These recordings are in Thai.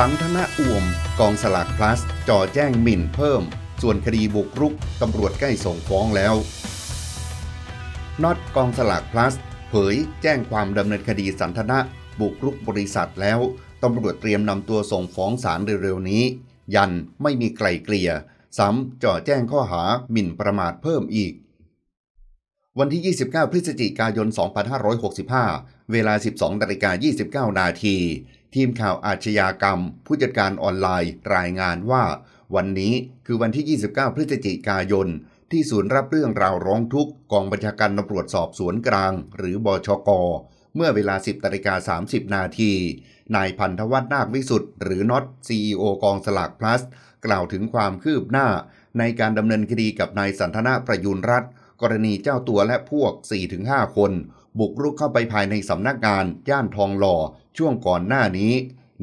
สังทนาอ่วม กองสลากพลัสจ่อแจ้งหมิ่นเพิ่ม ส่วนคดีบุกรุก ตำรวจใกล้ส่งฟ้องแล้วน็อตกองสลากพลัสเผยแจ้งความดำเนินคดีสันทนะบุกรุกบริษัทแล้ว ตำรวจเตรียมนำตัวส่งฟ้องศาลเร็วๆนี้ ยันไม่มีไกลเกลี่ยซ้ำจ่อแจ้งข้อหาหมิ่นประมาทเพิ่มอีก วันที่ 29 พฤศจิกายน 2565 เวลา 12นาฬิกา29นาทีทีมข่าวอาชญากรรม ผู้จัดการออนไลน์ รายงานว่า วันนี้คือวันที่ 29 พฤศจิกายน ที่ศูนย์รับเรื่องราวร้องทุกข์กองบัญชาการตำรวจสอบสวนกลาง หรือบอชก เมื่อเวลา 10ตริกา30 นาที นายพันธวัฒนาควิสุทธ์หรือน็อตซีอกองสลากพลัส กล่าวถึงความคืบหน้า ในการดำเนินคดีกับนายสันทนาประยุนรัฐกรณีเจ้าตัวและพวก 4-5 คนบุกรุกเข้าไปภายในสำนักงานย่านทองหล่อช่วงก่อนหน้านี้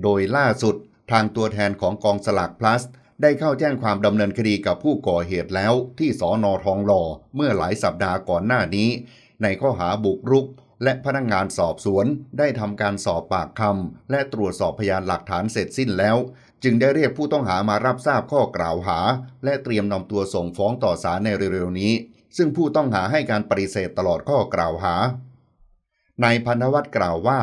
โดยล่าสุดทางตัวแทนของกองสลากพลัส ได้เข้าแจ้งความดำเนินคดีกับผู้ก่อเหตุแล้วที่สอนอทองหล่อเมื่อหลายสัปดาห์ก่อนหน้านี้ ในข้อหาบุกรุกและพนักงงานสอบสวน ได้ทำการสอบปากคำและตรวจสอบพยานหลักฐานเสร็จสิ้นแล้ว จึงได้เรียกผู้ต้องหามารับทราบข้อกล่าวหา และเตรียมนำตัวส่งฟ้องต่อศาลในเร็วๆนี้ ซึ่งผู้ต้องหาให้การปฏิเสธตลอดข้อกล่าวหานายพันธวัฒน์กล่าวว่า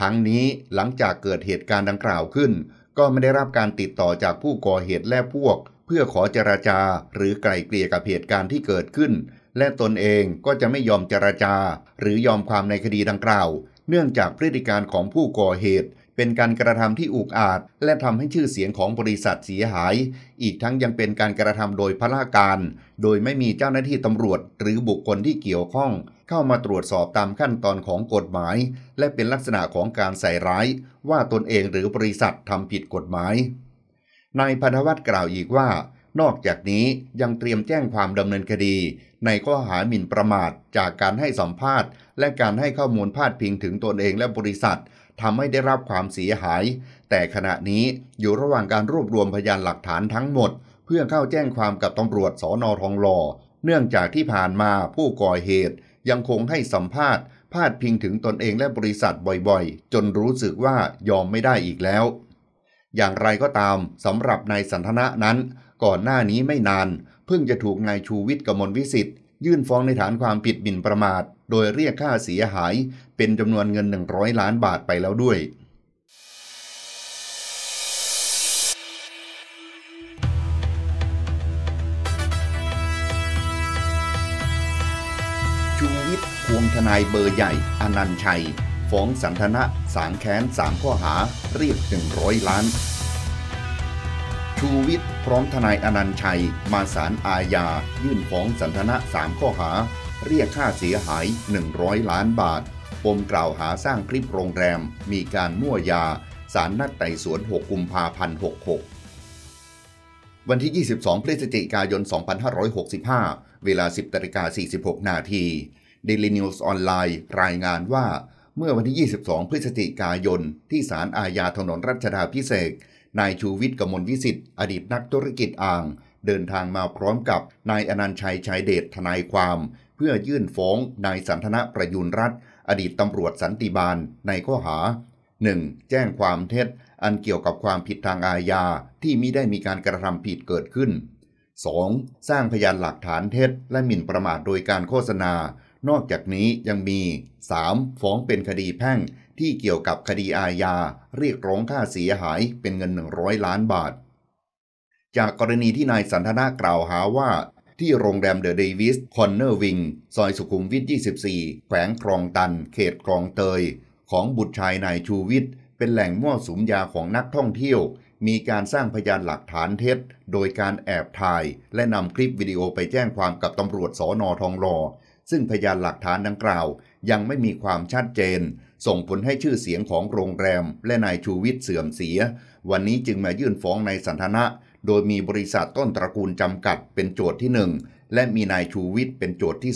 ทั้งนี้หลังจากเกิดเหตุการณ์ดังกล่าวขึ้น ก็ไม่ได้รับการติดต่อจากผู้ก่อเหตุและพวก เพื่อขอเจราจา หรือไกล่เกลี่ยกับเหตุการณ์ที่เกิดขึ้น และตนเองก็จะไม่ยอมเจราจา หรือยอมความในคดีดังกล่าว เนื่องจากพฤติการของผู้ก่อเหตุเป็นการกระทำที่อุกอาจและทำให้ชื่อเสียงของบริษัทเสียหาย อีกทั้งยังเป็นการกระทำโดยพลาการ โดยไม่มีเจ้าหน้าที่ตำรวจหรือบุคคลที่เกี่ยวข้องเข้ามาตรวจสอบตามขั้นตอนของกฎหมาย และเป็นลักษณะของการใส่ร้ายว่าตนเองหรือบริษัททำผิดกฎหมาย นายพันวัตรกล่าวอีกว่า นอกจากนี้ยังเตรียมแจ้งความดำเนินคดีในข้อหาหมิ่นประมาทจากการให้สัมภาษณ์และการให้ข้อมูลพาดพิงถึงตนเองและบริษัททำให้ได้รับความเสียหาย แต่ขณะนี้อยู่ระหว่างการรวบรวมพยานหลักฐานทั้งหมด เพื่อเข้าแจ้งความกับตำรวจสอนอทองหล่อ เนื่องจากที่ผ่านมาผู้ก่อเหตุ ยังคงให้สัมภาษณ์ พาดพิงถึงตนเองและบริษัทบ่อยๆ จนรู้สึกว่ายอมไม่ได้อีกแล้ว อย่างไรก็ตามสำหรับนายสันทนะนั้น ก่อนหน้านี้ไม่นาน เพิ่งจะถูกนายชูวิทย์กมลวิสิทธิ์ยื่นฟ้องในฐานความผิดบินประมาท โดยเรียกค่าเสียหายเป็นจำนวนเงิน 100 ล้านบาทไปแล้วด้วย ชูวิทย์ควงทนายเบอร์ใหญ่ อนันชัย ฟ้องสันทนะ สางแค้น3 ข้อหา เรียก 100 ล้านชูวิทย์พร้อมทนายอนันชัย มาสารอาญา ยื่นฟ้องสันทนะ 3 ข้อหา เรียกค่าเสียหาย 100 ล้านบาท ปมกล่าวหาสร้างคลิปโรงแรม มีการมั่วยา สารนัดไต่สวน 6กุมภาพันธ์66 วันที่ 22 พฤศจิกายน 2565 เวลา 10ตริกา46นาที Daily News ออนไลน์รายงานว่าเมื่อวันที่ 22 พฤศจิกายน ที่ศาลอาญาถนนรัชดาพิเศษนายชูวิทย์กมลวิสิทธิ์อดีตนักธุรกิจอ่าง เดินทางมาพร้อมกับนายอนันชัยชายเดชทนายความ เพื่อยื่นฟ้องนายสันทนะประยุนรัฐอดีตตำรวจสันติบาลในข้อหา 1. แจ้งความเท็จอันเกี่ยวกับความผิดทางอาญาที่มิได้มีการกระทำผิดเกิดขึ้น 2. สร้างพยานหลักฐานเท็จและหมิ่นประมาทโดยการโฆษณา นอกจากนี้ยังมี 3. ฟ้องเป็นคดีแพ่งที่เกี่ยวกับคดีอาญาเรียกร้องค่าเสียหายเป็นเงิน 100 ล้านบาท จากกรณีที่นายสันทนากล่าวหาว่า ที่โรงแรมเดอะเดวิสคอนเนอร์วิงซอยสุขุมวิท24 แขวงคลองตัน เขตคลองเตย ของบุตรชายนายชูวิทย์เป็นแหล่งมั่วสุมยาของนักท่องเที่ยว มีการสร้างพยานหลักฐานเท็จ โดยการแอบถ่าย และนำคลิปวิดีโอไปแจ้งความกับตำรวจสอนอทองหลอซึ่งพยานหลักฐานดังกล่าว ยังไม่มีความชัดเจนส่งผลให้ชื่อเสียงของโรงแรม และนายชูวิทย์เสื่อมเสีย วันนี้จึง มายื่นฟ้องนายสันทนะ โดยมีบริษัทต้นตระกูลจำกัดเป็นโจทย์ที่ 1 และมีนายชูวิทย์เป็นโจทย์ที่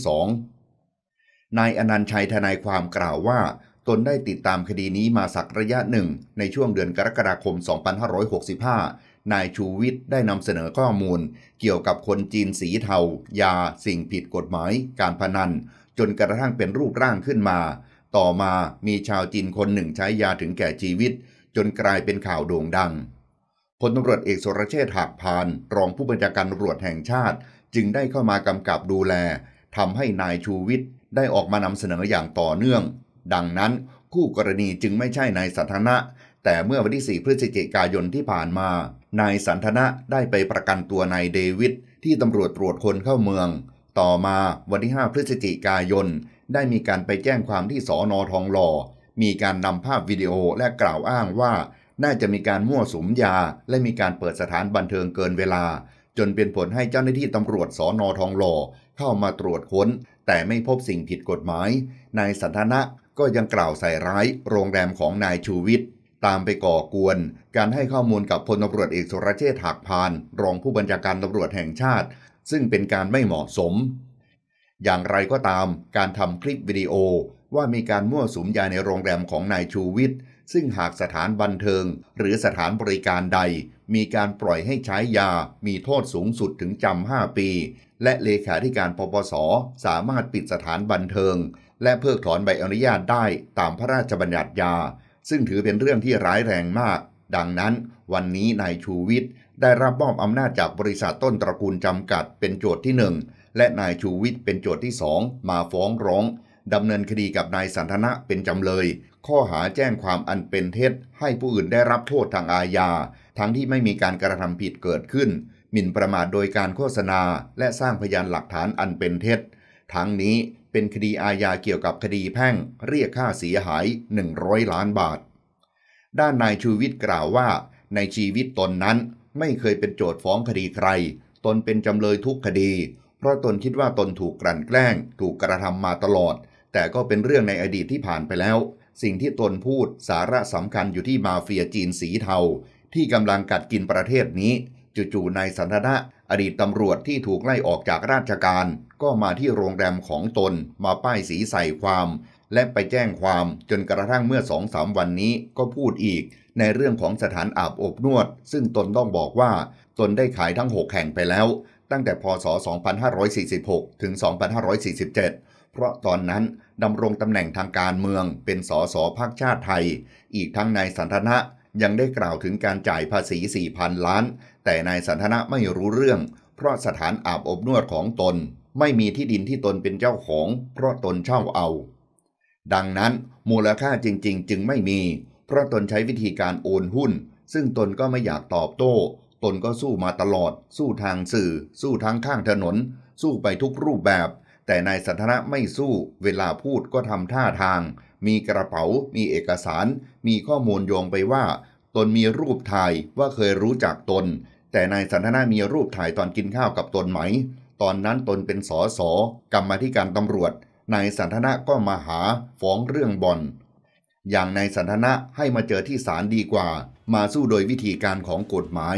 2นายอนันชัยทนายความกล่าวว่า ตนได้ติดตามคดีนี้มาสักระยะหนึ่ง ในช่วงเดือนกรกฎาคม 2565 นายชูวิทย์ได้นำเสนอข้อมูล เกี่ยวกับคนจีนสีเทายา สิ่งผิดกฎหมาย การพนันจนกระทั่งเป็นรูปร่างขึ้นมาต่อมามีชาวจีนคนหนึ่งใช้ยาถึงแก่ชีวิต จนกลายเป็นข่าวโด่งดังพลตำรวจเอกสุรเชษฐ์หักพาน รองผู้บัญชาการตำรวจแห่งชาติจึงได้เข้ามากำกับดูแลทำให้นายชูวิทย์ได้ออกมานำเสนออย่างต่อเนื่อง ดังนั้นคู่กรณีจึงไม่ใช่นายสันทนะ แต่เมื่อวันที่ 4 พฤศจิกายนที่ผ่านมา นายสันทนะได้ไปประกันตัวนายเดวิดที่ตำรวจตรวจคนเข้าเมือง ต่อมาวันที่ 5 พฤศจิกายนได้มีการไปแจ้งความที่สอนอทองหล่อ มีการนำภาพวิดีโอและกล่าวอ้างว่า น่าจะมีการมั่วสุมยา และมีการเปิดสถานบันเทิงเกินเวลา จนเป็นผลให้เจ้าหน้าที่ตำรวจสอนอทองหล่อ เข้ามาตรวจค้น แต่ไม่พบสิ่งผิดกฎหมายนายสันทนะก็ยังกล่าวใส่ร้าย โรงแรมของนายชูวิทย์ตามไปก่อกวน การให้ข้อมูลกับพลตำรวจเอกสุรเชษฐ์หักพาน รองผู้บัญชาการตำรวจแห่งชาติ ซึ่งเป็นการไม่เหมาะสมอย่างไรก็ตามการทำคลิปวิดีโอ ว่ามีการมั่วสุมยาในโรงแรมของนายชูวิทย์ซึ่งหากสถานบันเทิง หรือสถานบริการใด มีการปล่อยให้ใช้ยามีโทษสูงสุดถึงจำ5ปี และเลขาธิการปปสสามารถปิดสถานบันเทิง และเพิกถอนใบอนุญาตได้ตามพระราชบัญญัติยา ซึ่งถือเป็นเรื่องที่ร้ายแรงมากดังนั้นวันนี้นายชูวิทย์ได้รับมอบอำนาจจากบริษัทต้นตระกูลจำกัดเป็นโจทย์ที่ 1 และนายชูวิทย์เป็นโจทย์ที่ 2 มาฟ้องร้องดำเนินคดีกับนายสันทนะเป็นจำเลย ข้อหาแจ้งความอันเป็นเท็จให้ผู้อื่นได้รับโทษทางอาญาทั้งที่ไม่มีการกระทำผิดเกิดขึ้นหมิ่นประมาทโดยการโฆษณา และสร้างพยานหลักฐานอันเป็นเท็จทั้งนี้เป็นคดีอาญาเกี่ยวกับคดีแพ่ง เรียกค่าเสียหาย 100 ล้านบาทด้านนายชูวิทย์กล่าวว่า ในชีวิตตนนั้น ไม่เคยเป็นโจทย์ฟ้องคดีใคร ตนเป็นจำเลยทุกคดี เพราะตนคิดว่าตนถูกกลั่นแกล้ง ถูกกระทำมาตลอด แต่ก็เป็นเรื่องในอดีตที่ผ่านไปแล้ว สิ่งที่ตนพูดสาระสำคัญอยู่ที่มาเฟียจีนสีเทา ที่กำลังกัดกินประเทศนี้จู่ๆนายสันทนะอดีตตำรวจที่ถูกไล่ออกจากราชการ ก็มาที่โรงแรมของตนมาป้ายสีใส่ความและไปแจ้งความจนกระทั่งเมื่อสองสามวันนี้ก็พูดอีก ในเรื่องของสถานอาบอบนวด ซึ่งตนต้องบอกว่าตนได้ขายทั้ง 6แห่งไปแล้ว ตั้งแต่พศ 2546 ถึง 2547 เพราะตอนนั้นดำรงตำแหน่งทางการเมืองเป็นสสพักชาติไทย อีกทั้งนายสันทนะยังได้กล่าวถึงการจ่ายภาษี 4,000 ล้าน แต่นายสันทนะไม่รู้เรื่อง เพราะสถานอาบอบนวดของตน ไม่มีที่ดินที่ตนเป็นเจ้าของ เพราะตนเช่าเอาดังนั้นมูลค่าจริง ๆ จึงไม่มี เพราะตนใช้วิธีการโอนหุ้น ซึ่งตนก็ไม่อยากตอบโต้ ตนก็สู้มาตลอด สู้ทางสื่อ สู้ทั้งข้างถนน สู้ไปทุกรูปแบบ แต่นายสันทนะไม่สู้เวลาพูดก็ทำท่าทาง มีกระเป๋ามีเอกสาร มีข้อมูลโยงไปว่า ตนมีรูปถ่ายว่าเคยรู้จักตน แต่นายสันทนะมีรูปถ่ายตอนกินข้าวกับตนไหม ตอนนั้นตนเป็นสอสอกรรมธิการตำรวจนายสันทนะก็มาหาฟ้องเรื่องบอลอย่างนายสันทนะให้มาเจอที่ศาลดีกว่า มาสู้โดยวิธีการของกฎหมาย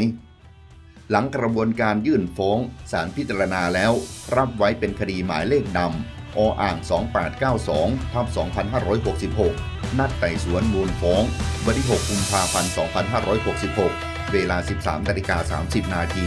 หลังกระบวนการยื่นฟ้องศาลพิจารณาแล้วรับไว้เป็นคดีหมายเลขดำออ่าง2892ทับ2566 นัดไต่สวนมูลฟ้อง วันที่6กุมภาพันธ์2566 เวลา 13นาิกา30 นาที